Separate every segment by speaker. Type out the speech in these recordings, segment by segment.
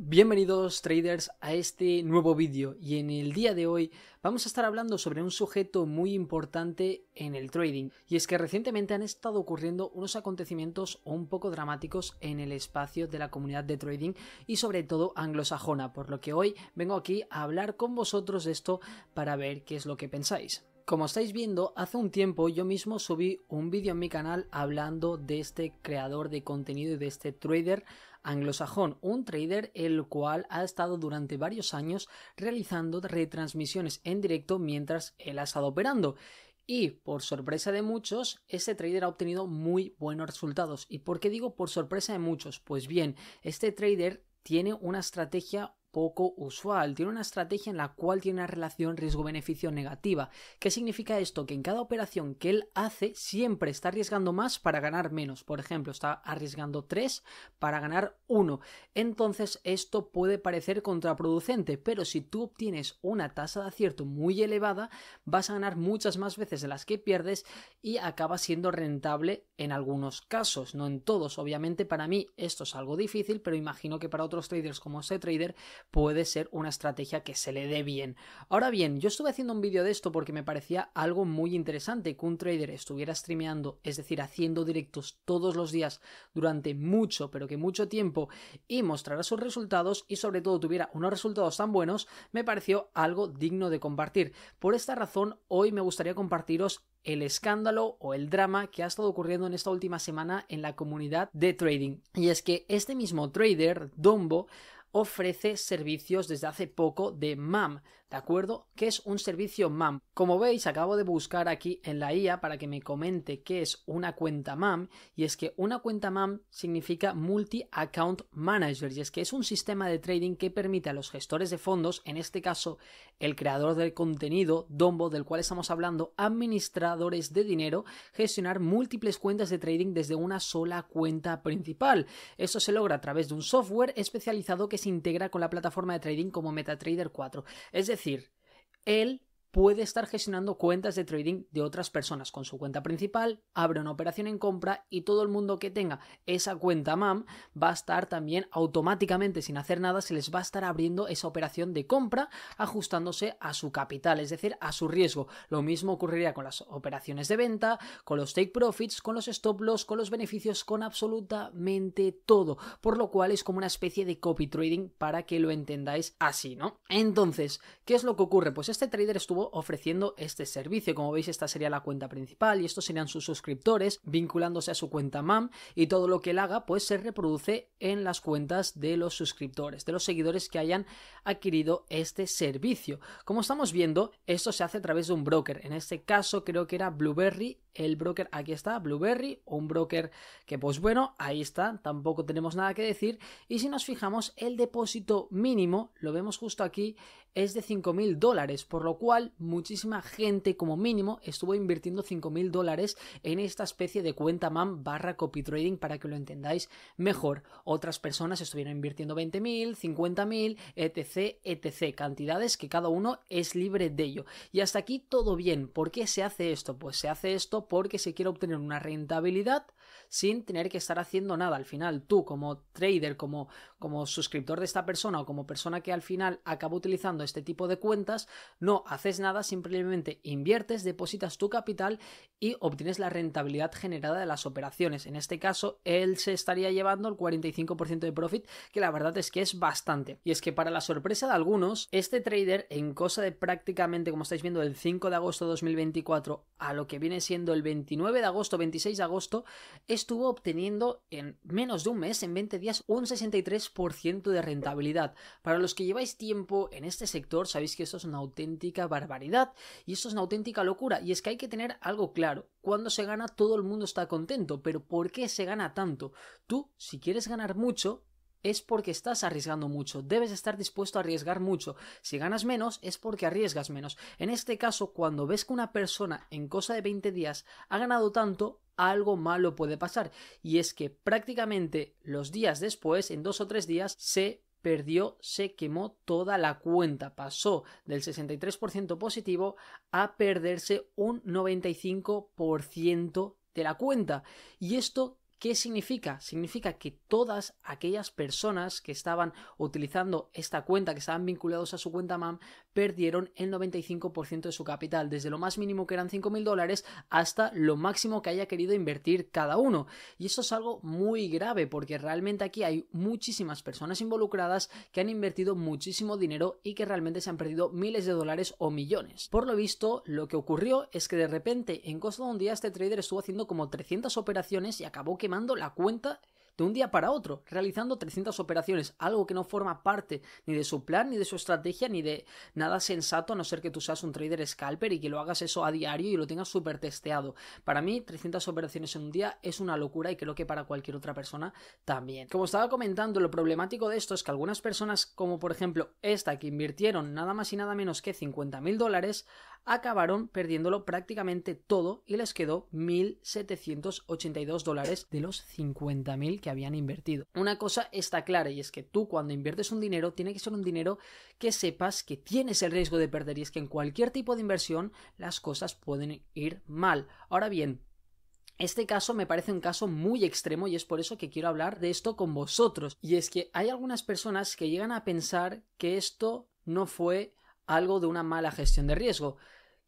Speaker 1: Bienvenidos traders a este nuevo vídeo y en el día de hoy vamos a estar hablando sobre un sujeto muy importante en el trading y es que recientemente han estado ocurriendo unos acontecimientos un poco dramáticos en el espacio de la comunidad de trading y sobre todo anglosajona por lo que hoy vengo aquí a hablar con vosotros de esto para ver qué es lo que pensáis. Como estáis viendo, hace un tiempo yo mismo subí un vídeo en mi canal hablando de este creador de contenido y de este trader anglosajón, un trader el cual ha estado durante varios años realizando retransmisiones en directo mientras él ha estado operando. Y por sorpresa de muchos, este trader ha obtenido muy buenos resultados. ¿Y por qué digo por sorpresa de muchos? Pues bien, este trader tiene una estrategia poco usual. Tiene una estrategia en la cual tiene una relación riesgo-beneficio negativa. ¿Qué significa esto? Que en cada operación que él hace siempre está arriesgando más para ganar menos. Por ejemplo, está arriesgando 3 para ganar 1. Entonces esto puede parecer contraproducente, pero si tú obtienes una tasa de acierto muy elevada, vas a ganar muchas más veces de las que pierdes y acaba siendo rentable en algunos casos, no en todos. Obviamente para mí esto es algo difícil, pero imagino que para otros traders como ese trader puede ser una estrategia que se le dé bien. Ahora bien, yo estuve haciendo un vídeo de esto porque me parecía algo muy interesante que un trader estuviera streameando, es decir, haciendo directos todos los días durante mucho, pero que mucho tiempo y mostrara sus resultados y sobre todo tuviera unos resultados tan buenos, me pareció algo digno de compartir. Por esta razón, hoy me gustaría compartiros el escándalo o el drama que ha estado ocurriendo en esta última semana en la comunidad de trading. Y es que este mismo trader, Dombo, ofrece servicios desde hace poco de MAM, ¿de acuerdo? Que es un servicio MAM. Como veis, acabo de buscar aquí en la IA para que me comente qué es una cuenta MAM y es que una cuenta MAM significa Multi Account Manager y es que es un sistema de trading que permite a los gestores de fondos, en este caso el creador del contenido, Dombo, del cual estamos hablando, administradores de dinero, gestionar múltiples cuentas de trading desde una sola cuenta principal. Esto se logra a través de un software especializado que se integra con la plataforma de trading como MetaTrader 4. Es decir, decir, él puede estar gestionando cuentas de trading de otras personas con su cuenta principal, abre una operación en compra y todo el mundo que tenga esa cuenta MAM va a estar también automáticamente sin hacer nada, se les va a estar abriendo esa operación de compra ajustándose a su capital, es decir, a su riesgo. Lo mismo ocurriría con las operaciones de venta, con los take profits, con los stop loss, con los beneficios, con absolutamente todo, por lo cual es como una especie de copy trading para que lo entendáis así, ¿no? Entonces, ¿qué es lo que ocurre? Pues este trader estuvo ofreciendo este servicio. Como veis, esta sería la cuenta principal y estos serían sus suscriptores vinculándose a su cuenta MAM y todo lo que él haga pues se reproduce en las cuentas de los suscriptores, de los seguidores que hayan adquirido este servicio. Como estamos viendo, esto se hace a través de un broker. En este caso creo que era Blueberry el broker, aquí está, Blueberry, un broker que pues bueno, ahí está, tampoco tenemos nada que decir. Y si nos fijamos, el depósito mínimo, lo vemos justo aquí, es de 5.000 dólares, por lo cual muchísima gente como mínimo estuvo invirtiendo 5.000 dólares en esta especie de cuenta man barra copy trading para que lo entendáis mejor. Otras personas estuvieron invirtiendo 20.000, 50.000, etc, etc. Cantidades que cada uno es libre de ello. Y hasta aquí todo bien. ¿Por qué se hace esto? Pues se hace esto porque se quiere obtener una rentabilidad sin tener que estar haciendo nada. Al final, tú como trader, como, como suscriptor de esta persona o como persona que al final acaba utilizando este tipo de cuentas, no haces nada, simplemente inviertes, depositas tu capital y obtienes la rentabilidad generada de las operaciones. En este caso, él se estaría llevando el 45% de profit, que la verdad es que es bastante. Y es que para la sorpresa de algunos, este trader en cosa de prácticamente, como estáis viendo, el 5 de agosto de 2024 a lo que viene siendo el 29 de agosto, 26 de agosto, estuvo obteniendo en menos de un mes, en 20 días, un 63% de rentabilidad. Para los que lleváis tiempo en este sector, sabéis que eso es una auténtica barbaridad y eso es una auténtica locura. Y es que hay que tener algo claro. Cuando se gana todo el mundo está contento, pero ¿por qué se gana tanto? Tú, si quieres ganar mucho, es porque estás arriesgando mucho, debes estar dispuesto a arriesgar mucho. Si ganas menos es porque arriesgas menos. En este caso, cuando ves que una persona en cosa de 20 días ha ganado tanto, algo malo puede pasar. Y es que prácticamente los días después, en dos o tres días, se perdió, se quemó toda la cuenta, pasó del 63% positivo a perderse un 95% de la cuenta. Y esto ¿Qué significa? Significa que todas aquellas personas que estaban utilizando esta cuenta, que estaban vinculados a su cuenta MAM, perdieron el 95% de su capital, desde lo más mínimo que eran 5.000 dólares hasta lo máximo que haya querido invertir cada uno. Y eso es algo muy grave porque realmente aquí hay muchísimas personas involucradas que han invertido muchísimo dinero y que realmente se han perdido miles de dólares o millones. Por lo visto, lo que ocurrió es que de repente, en cosa de un día, este trader estuvo haciendo como 300 operaciones y acabó que la cuenta de un día para otro, realizando 300 operaciones, algo que no forma parte ni de su plan, ni de su estrategia, ni de nada sensato, a no ser que tú seas un trader scalper y que lo hagas eso a diario y lo tengas súper testeado. Para mí, 300 operaciones en un día es una locura y creo que para cualquier otra persona también. Como estaba comentando, lo problemático de esto es que algunas personas, como por ejemplo esta, que invirtieron nada más y nada menos que 50 mil dólares, acabaron perdiéndolo prácticamente todo y les quedó 1.782 dólares de los 50.000 que habían invertido. Una cosa está clara y es que tú cuando inviertes un dinero tiene que ser un dinero que sepas que tienes el riesgo de perder y es que en cualquier tipo de inversión las cosas pueden ir mal. Ahora bien, este caso me parece un caso muy extremo y es por eso que quiero hablar de esto con vosotros. Y es que hay algunas personas que llegan a pensar que esto no fue algo de una mala gestión de riesgo,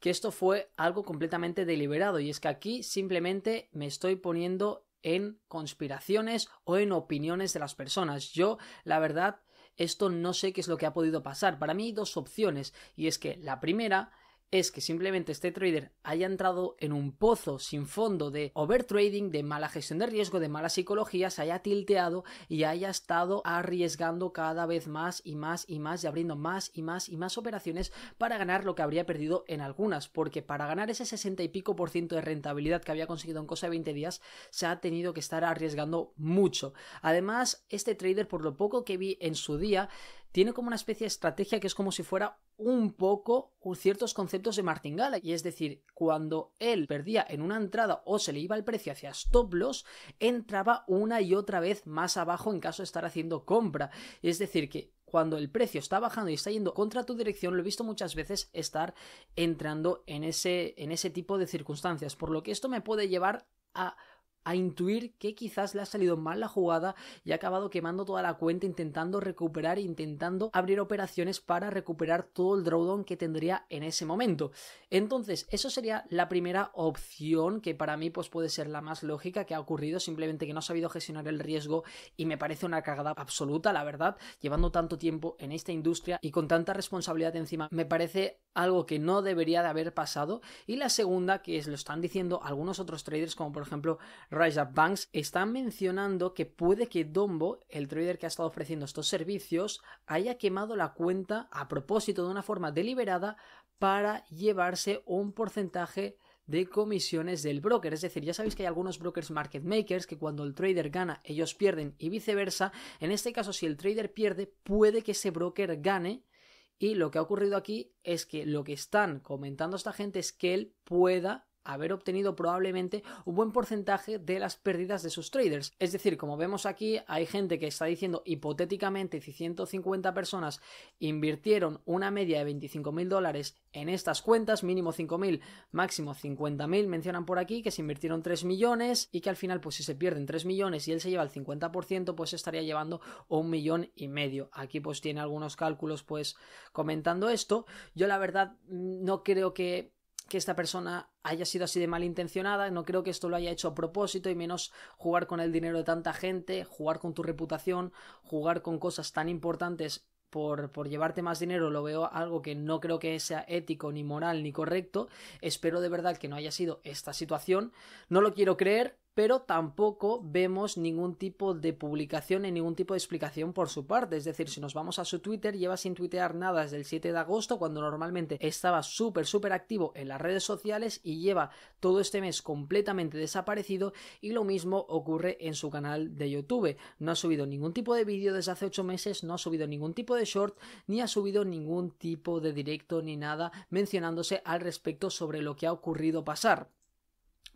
Speaker 1: que esto fue algo completamente deliberado y es que aquí simplemente me estoy poniendo en conspiraciones o en opiniones de las personas. Yo, la verdad, esto no sé qué es lo que ha podido pasar. Para mí hay dos opciones y es que la primera es que simplemente este trader haya entrado en un pozo sin fondo de overtrading, de mala gestión de riesgo, de mala psicología, se haya tilteado y haya estado arriesgando cada vez más y más y más y abriendo más y más y más operaciones para ganar lo que habría perdido en algunas, porque para ganar ese 60 y pico por ciento de rentabilidad que había conseguido en cosa de 20 días, se ha tenido que estar arriesgando mucho. Además, este trader, por lo poco que vi en su día, tiene como una especie de estrategia que es como si fuera un poco ciertos conceptos de martingala, y es decir, cuando él perdía en una entrada o se le iba el precio hacia stop loss, entraba una y otra vez más abajo en caso de estar haciendo compra. Es decir, que cuando el precio está bajando y está yendo contra tu dirección, lo he visto muchas veces estar entrando en ese, en ese tipo de circunstancias, por lo que esto me puede llevar a a intuir que quizás le ha salido mal la jugada y ha acabado quemando toda la cuenta intentando recuperar, intentando abrir operaciones para recuperar todo el drawdown que tendría en ese momento. Entonces, eso sería la primera opción que para mí pues puede ser la más lógica que ha ocurrido, simplemente que no ha sabido gestionar el riesgo y me parece una cagada absoluta, la verdad, llevando tanto tiempo en esta industria y con tanta responsabilidad encima, me parece algo que no debería de haber pasado y la segunda que es, lo están diciendo algunos otros traders como por ejemplo Rise Banks están mencionando que puede que Dombo, el trader que ha estado ofreciendo estos servicios, haya quemado la cuenta a propósito de una forma deliberada para llevarse un porcentaje de comisiones del broker. Es decir, ya sabéis que hay algunos brokers market makers que cuando el trader gana ellos pierden y viceversa. En este caso, si el trader pierde, puede que ese broker gane. Y lo que ha ocurrido aquí es que lo que están comentando esta gente es que él pueda haber obtenido probablemente un buen porcentaje de las pérdidas de sus traders. Es decir, como vemos aquí, hay gente que está diciendo hipotéticamente si 150 personas invirtieron una media de 25 mil dólares en estas cuentas, mínimo 5.000, máximo 50.000, mencionan por aquí que se invirtieron 3 millones y que al final, pues si se pierden 3 millones y él se lleva el 50%, pues estaría llevando un millón y medio. Aquí pues tiene algunos cálculos pues comentando esto. Yo la verdad no creo que que esta persona haya sido así de malintencionada, no creo que esto lo haya hecho a propósito y menos jugar con el dinero de tanta gente, jugar con tu reputación, jugar con cosas tan importantes por, por, llevarte más dinero lo veo algo que no creo que sea ético, ni moral, ni correcto. Espero de verdad que no haya sido esta situación. No lo quiero creer, pero tampoco vemos ningún tipo de publicación ni ningún tipo de explicación por su parte. Es decir, si nos vamos a su Twitter, lleva sin tuitear nada desde el 7 de agosto, cuando normalmente estaba súper, súper activo en las redes sociales y lleva todo este mes completamente desaparecido y lo mismo ocurre en su canal de YouTube. No ha subido ningún tipo de vídeo desde hace 8 meses, no ha subido ningún tipo de short, ni ha subido ningún tipo de directo ni nada mencionándose al respecto sobre lo que ha ocurrido pasar.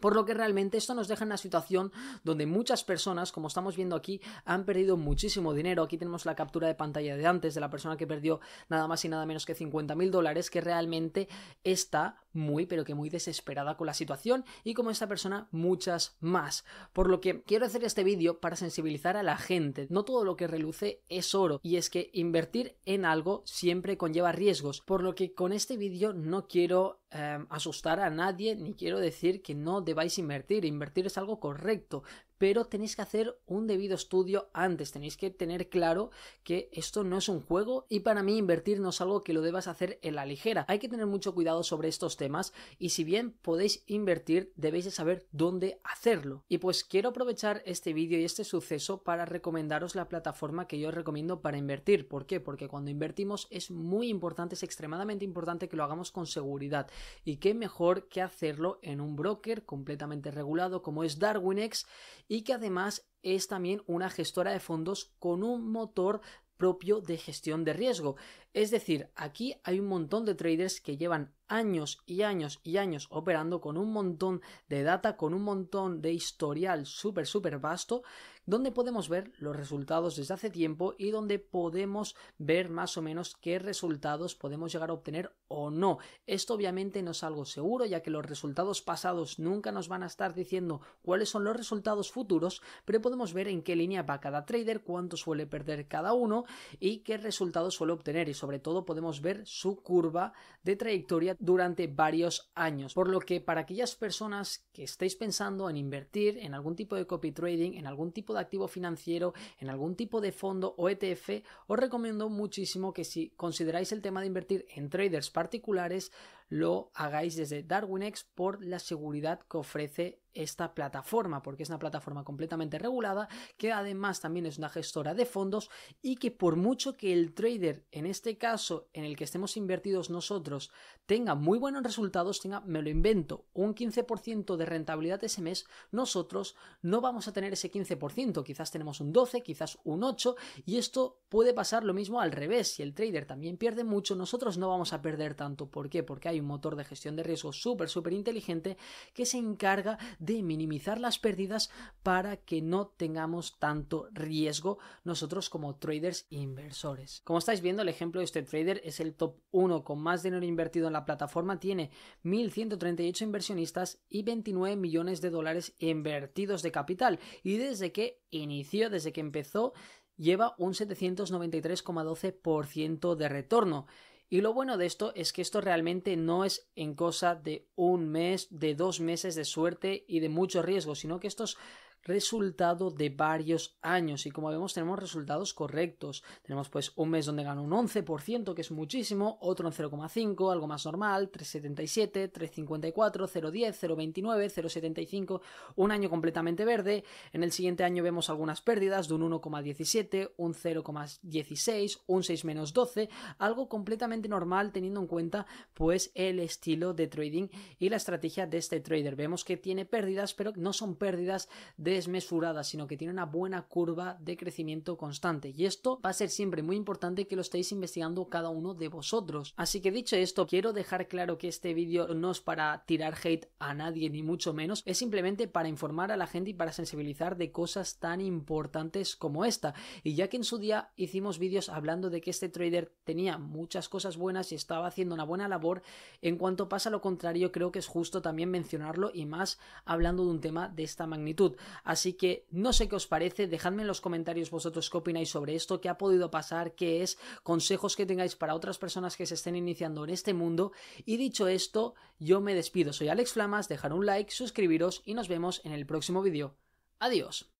Speaker 1: Por lo que realmente esto nos deja en una situación donde muchas personas, como estamos viendo aquí, han perdido muchísimo dinero. Aquí tenemos la captura de pantalla de antes de la persona que perdió nada más y nada menos que 50 mil dólares, que realmente está muy, pero que muy desesperada con la situación y como esta persona muchas más. Por lo que quiero hacer este vídeo para sensibilizar a la gente. No todo lo que reluce es oro y es que invertir en algo siempre conlleva riesgos. Por lo que con este vídeo no quiero Em, asustar a nadie, ni quiero decir que no debáis invertir. Invertir es algo correcto, pero tenéis que hacer un debido estudio antes, tenéis que tener claro que esto no es un juego y para mí invertir no es algo que lo debas hacer en la ligera. Hay que tener mucho cuidado sobre estos temas y si bien podéis invertir, debéis de saber dónde hacerlo. Y pues quiero aprovechar este vídeo y este suceso para recomendaros la plataforma que yo recomiendo para invertir. ¿Por qué? Porque cuando invertimos es muy importante, es extremadamente importante que lo hagamos con seguridad. Y qué mejor que hacerlo en un broker completamente regulado como es DarwinX y que además es también una gestora de fondos con un motor propio de gestión de riesgo. Es decir, aquí hay un montón de traders que llevan años y años y años operando con un montón de data, con un montón de historial súper, súper vasto, donde podemos ver los resultados desde hace tiempo y donde podemos ver más o menos qué resultados podemos llegar a obtener o no. Esto obviamente no es algo seguro, ya que los resultados pasados nunca nos van a estar diciendo cuáles son los resultados futuros, pero podemos ver en qué línea va cada trader, cuánto suele perder cada uno y qué resultados suele obtener sobre todo podemos ver su curva de trayectoria durante varios años. Por lo que para aquellas personas que estéis pensando en invertir en algún tipo de copy trading, en algún tipo de activo financiero, en algún tipo de fondo o ETF, os recomiendo muchísimo que si consideráis el tema de invertir en traders particulares, lo hagáis desde DarwinX por la seguridad que ofrece esta plataforma, porque es una plataforma completamente regulada, que además también es una gestora de fondos y que por mucho que el trader, en este caso en el que estemos invertidos nosotros, tenga muy buenos resultados, tenga, me lo invento, un 15% de rentabilidad ese mes, nosotros no vamos a tener ese 15%, quizás tenemos un 12, quizás un 8, y esto puede pasar lo mismo al revés, si el trader también pierde mucho, nosotros no vamos a perder tanto, ¿por qué? Porque hay un motor de gestión de riesgo súper, súper inteligente que se encarga de minimizar las pérdidas para que no tengamos tanto riesgo nosotros como traders inversores. Como estáis viendo, el ejemplo de este trader es el top 1 con más dinero invertido en la plataforma, tiene 1.138 inversionistas y 29 millones de dólares invertidos de capital. Y desde que inició, desde que empezó, lleva un 793,12% de retorno. Y lo bueno de esto es que esto realmente no es en cosa de un mes, de dos meses de suerte y de mucho riesgo, sino que estos resultado de varios años y como vemos tenemos resultados correctos. Tenemos pues un mes donde ganó un 11%, que es muchísimo, otro en 0,5, algo más normal, 3,77, 3,54, 0,10, 0,29, 0,75, un año completamente verde. En el siguiente año vemos algunas pérdidas de un 1,17, un 0,16, un 6 menos 12, algo completamente normal teniendo en cuenta pues el estilo de trading y la estrategia de este trader. Vemos que tiene pérdidas, pero no son pérdidas de desmesurada, sino que tiene una buena curva de crecimiento constante. Y esto va a ser siempre muy importante que lo estéis investigando cada uno de vosotros. Así que dicho esto, quiero dejar claro que este vídeo no es para tirar hate a nadie, ni mucho menos, es simplemente para informar a la gente y para sensibilizar de cosas tan importantes como esta. Y ya que en su día hicimos vídeos hablando de que este trader tenía muchas cosas buenas y estaba haciendo una buena labor, en cuanto pasa lo contrario, creo que es justo también mencionarlo y más hablando de un tema de esta magnitud. Así que no sé qué os parece, dejadme en los comentarios vosotros qué opináis sobre esto, qué ha podido pasar, qué es, consejos que tengáis para otras personas que se estén iniciando en este mundo. Y dicho esto, yo me despido. Soy Alex Flamas, dejar un like, suscribiros y nos vemos en el próximo vídeo. Adiós.